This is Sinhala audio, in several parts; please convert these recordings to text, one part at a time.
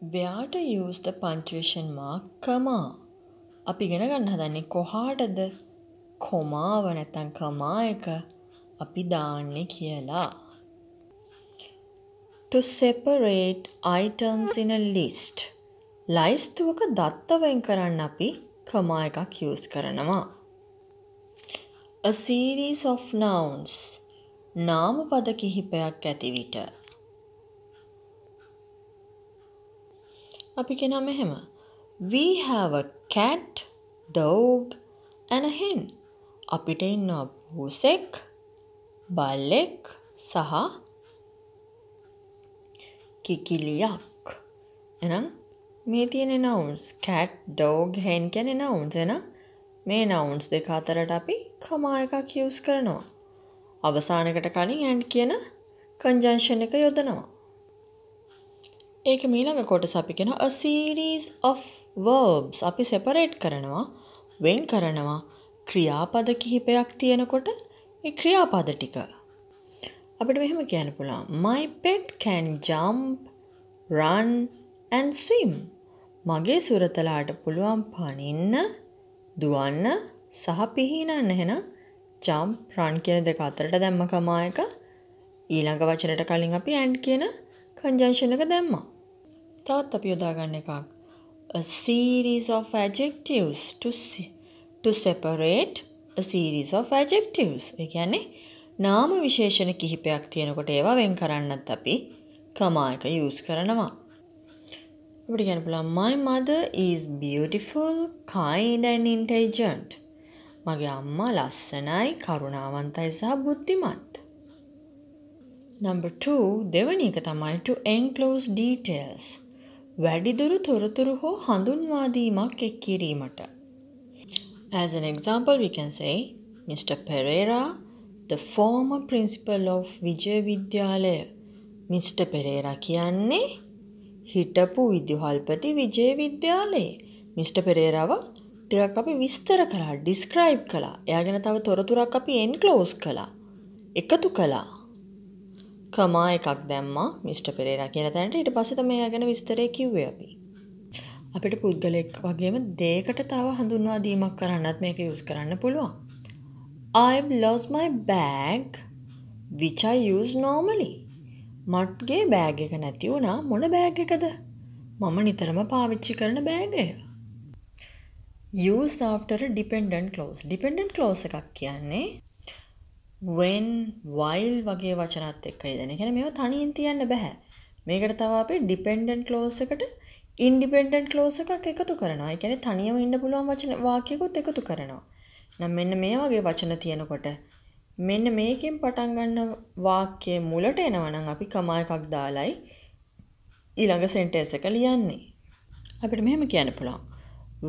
where to use the punctuation mark comma අපි ඉගෙන ගන්න හදන්නේ කොහාටද කොමාව නැත්තම් කමා එක අපි දාන්නේ කියලා to separate items in a list ලයිස්තුවක දත්ත වෙන් කරන්න අපි කමා එකක් use කරනවා a series of nouns නාම පද කිහිපයක් ඇති විට අපි කෙනා මෙහෙම. We have a cat, dog and a hen. අපිට ඉන්නවා පූසෙක්, බල්ලෙක් සහ කිකිලියක්. එහෙනම් මේ තියෙන නවුන්ස් කැට් ඩෝග් හෙන් කියන නවුන්ස් එන මේ නවුන්ස් දෙක අතරට අපි කමා එකක් යූස් කරනවා. අවසානකට කලින් ඇන්ඩ් කියන කන්ජන්ෂන් එක යොදනවා. ඒක මීළඟ කොටස අපි කෙන a series of verbs අපි separate කරනවා වෙන් කරනවා ක්‍රියාපද කිහිපයක් තියෙනකොට ඒ ක්‍රියාපද ටික අපිට මෙහෙම කියන්න පුළුවන් my pet can jump run and swim මගේ සුරතලාට පුළුවන් පනින්න දුවන්න සහ පිහිනන්න එහෙනම් jump run කියන දෙක අතරට දැම්ම කමා එක ඊළඟ වචනට කලින් අපි and කියන කන්ජංශන එක දැම්මා තවත් අපි යොදාගන්න එකක් a series of adjectives to to separate a series of adjectives ඒ කියන්නේ නාම විශේෂණ කිහිපයක් තියෙනකොට ඒවා වෙන් කරන්නත් අපි comma එක use කරනවා අපිට කියන්න පුළුවන් my mother is beautiful kind and intelligent මගේ අම්මා ලස්සනයි කරුණාවන්තයි සහ බුද්ධිමත් Number 2 දෙවැනි එක තමයි to enclose details වැඩිදුරු තොරතුරු හෝ හඳුන්වාදීමක් එක් කිරීමට. As an example, we can say, Mr. Pereira, the former principal of Vijay Vidyalaya. Mr. Pereira කියන්නේ හිටපු විදුහල්පති විජය විද්‍යාලයේ. මිස්ට පෙරේරාව ටිකක් අපි විස්තර කලා ඩිස්ක්‍රයිබ් කලා එයා ගැන තව තොරතුරක් අපි එන්ක්ලෝස් කලා එකතු කලා කමා එකක් දැම්මා මිස්ට පෙරේරා කියන තැනට ඊට පස්සේ තමයි යා ගැන විස්තරය කිව්වේ අපි. අපිට පුද්ගලෙක් වගේම දේකට තව හඳුන්වා දීමක් කරන්නත් මේක යුස් කරන්න පුළුවන්. I lost my bag which I use normally. මටගේ බෑග් එක නැති වුණා මොන බෑග් එකද? මම නිතරම පාවිච්චි කරන බෑග් එක. Used after a dependent clause. Dependent clause එකක් කියන්නේ when while වගේ වචනත් එක්ක යෙදෙන. ඒ කියන්නේ මේවා තනියෙන් තියන්න බෑ. මේකට තව අපි dependent clause එකට independent clause එකක් එකතු කරනවා. ඒ කියන්නේ තනියම ඉන්න පුළුවන් වචන වාක්‍යකුත් එකතු කරනවා. නම් මෙන්න මේ වගේ වචන තියෙනකොට මෙන්න මේකෙන් පටන් ගන්න වාක්‍යය මුලට එනවා නම් අපි කමා එකක් දාලයි ඊළඟ සෙන්ටෙන්ස් එක ලියන්නේ. අපිට මෙහෙම කියන්න පුළුවන්.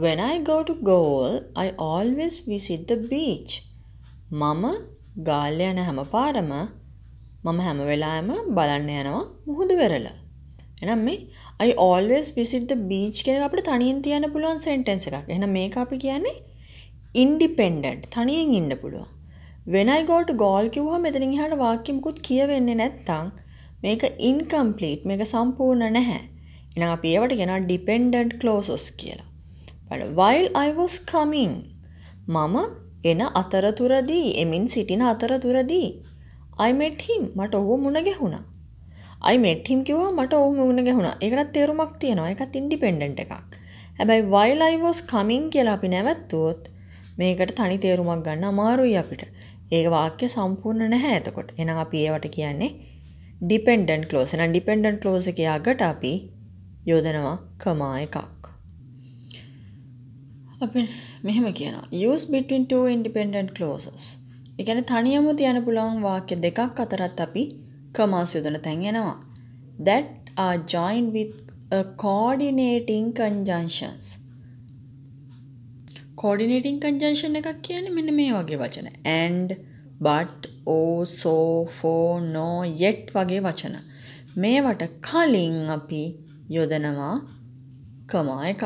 When I go to Goal, I always visit the beach. මම ගාල්ල යන හැම පාරම මම හැම වෙලාම බලන්න යනවා මුහුදු වෙරල. එනම් මේ අයි ඕල්වස් විසිට බීච් කෙන අපට තනින් තියන පුළුවන් සෙන්ටන්ස එකක් එන මේ අපි කියන්නේ ඉන්ඩිපෙන්ඩට් තනියෙන් ඉන්න පුළුවන්. වෙනයි ගෝට ගෝල් කිව්හ මෙතනින් හට වාකිමකුත් කියවෙන්නේ නැත්තං මේක ඉන්කම්පලීට් මේක සම්පූර්ණ නැහැ. එන අපි ඒවට ගෙන ඩිපෙන්ඩට් කලෝසස් කියලා. වයිල් අයිවස් කමින් මම එන අතරතුරදී එමින් සිටින අතරතුරදී I met him මට ඔහු මුණ ගැහුණා I met him කිව්වා මට ඔහු මුණ ගැහුණා ඒකටත් තේරුමක් තියෙනවා ඒකත් ඉන්ඩිපෙන්ඩන්ට් එකක් හැබැයි while I was coming කියලා අපි නැවැත්තුවොත් මේකට තනි තේරුමක් ගන්න අමාරුයි අපිට ඒක වාක්‍ය සම්පූර්ණ නැහැ එතකොට එහෙනම් අපි ඒවට කියන්නේ dependent clause එහෙනම් dependent clause එකේ අගට අපි යොදනවා comma එකක් අපි මෙහෙම කියනවා use between two independent clauses එකන තනියම තියන පුළුවන් වාක්‍ය දෙකක් අතරත් අපි කමාස් යොදන තැන් එනවා that are joined with a coordinating conjunctions coordinating conjunction එකක් කියන්නේ මෙන්න මේ වගේ වචන and but oh so for no yet වගේ වචන මේවට කලින් අපි යොදනවා කමා එකක්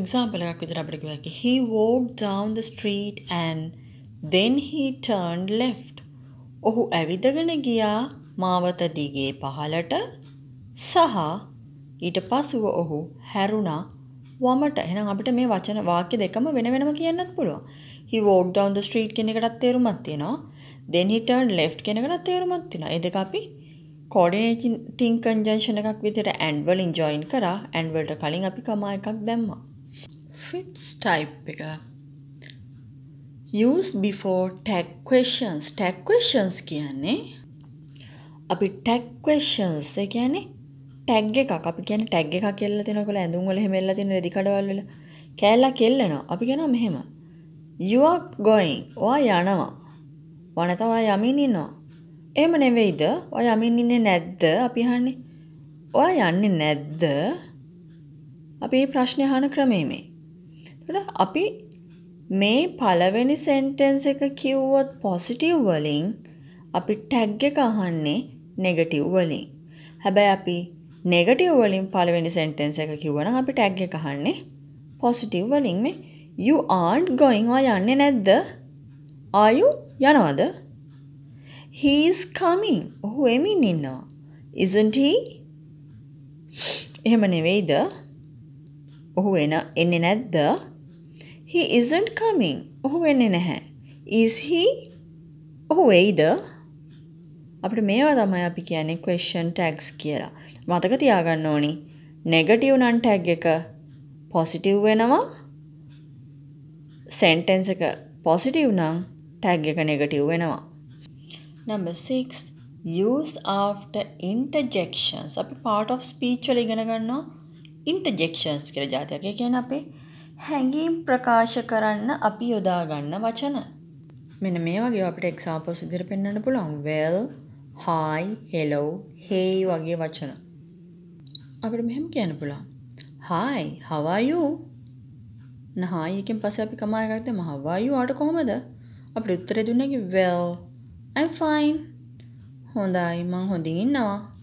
එක්සාම්පල එකක් විදිර අපිට කිව්වා කි he walked down the street and then he turned left ඔහු ඇවිදගෙන ගියා මාවත දිගේ පහළට සහ ඊට පසුව ඔහු හැරුණා වමට එහෙනම් අපිට මේ වචන වාක්‍ය දෙකම වෙන වෙනම කියන්නත් පුළුවන් he walked down the street කියන එකටත් තේරුමක් තියෙනවා then he turned left කියන එකටත් තේරුමක් තියෙනවා ඒ දෙක අපි coordinating conjunction එකක් විදිහට and වලින් join කරා and වලට කලින් අපි comma එකක් දැම්මා ෆිප්ස් ටයිප් එක use before tag questions tag questions කියන්නේ අපි tag questions ඒ කියන්නේ ටැග් එකක් අපි කියන්නේ ටැග් එකක් කියලා තියෙනවා කියලා ඇඳුම් වල එහෙම එල්ලලා තියෙන රෙදි කඩවල් වල කෑල්ලා කෙල්ලනවා අපි කියනවා මෙහෙම you are going ඔයා යනවා වනත ඔයා යමින් ඉන්නවා එහෙම නෙවෙයිද ඔයා යමින් ඉන්නේ නැද්ද අපි අහන්නේ ඔයා යන්නේ නැද්ද අපි මේ ප්‍රශ්නේ අහන ක්‍රමයේ මේ අපි මේ පළවෙනි සෙන්ටෙන්ස් එක කිව්වොත් පොසිටිව් වලින් අපි ටැග් එක අහන්නේ නෙගටිව් වලින්. හැබැයි අපි නෙගටිව් වලින් පළවෙනි සෙන්ටෙන්ස් එක කිව්වනම් අපි ටැග් එක අහන්නේ පොසිටිව් වලින් මේ you aren't going ඔය යන්නේ නැද්ද? are you යනවද? he is coming. ඔහු එමින් ඉන්නවා. isn't he? එහෙම නෙවෙයිද? ඔහු එන එන්නේ නැද්ද? He isn't coming. ඔහු වෙන්නේ නැහැ. Is he? ඔහු වෙයිද? අපිට මේවා තමයි අපි කියන්නේ question tags කියලා. මතක තියාගන්න ඕනි. negative නම් tag එක positive වෙනවා. sentence එක positive නම් tag එක negative වෙනවා. Number 6 use after interjections අපි part of speech වල ඉගෙන ගන්නවා interjections කියලා જાතියක්. ඒ කියන්නේ අපේ හැඟීම් ප්‍රකාශ කරන්න අපි යොදාගන්න වචන. මෙන මේ වගේ අපිට එක්සාම්පල්ස් විදිහට පෙන්වන්න පුළුවන්. well, hi, hello, hey වගේ වචන. අපිට මෙහෙම කියන්න පුළුවන්. hi, how are you? න hi එකෙන් පස්සේ අපි කමා එකක් දෙමු. how are you? ආට කොහමද? අපිට උත්තරේ දුන්නේ well, I'm fine. හොඳයි, මං හොඳින් ඉන්නවා.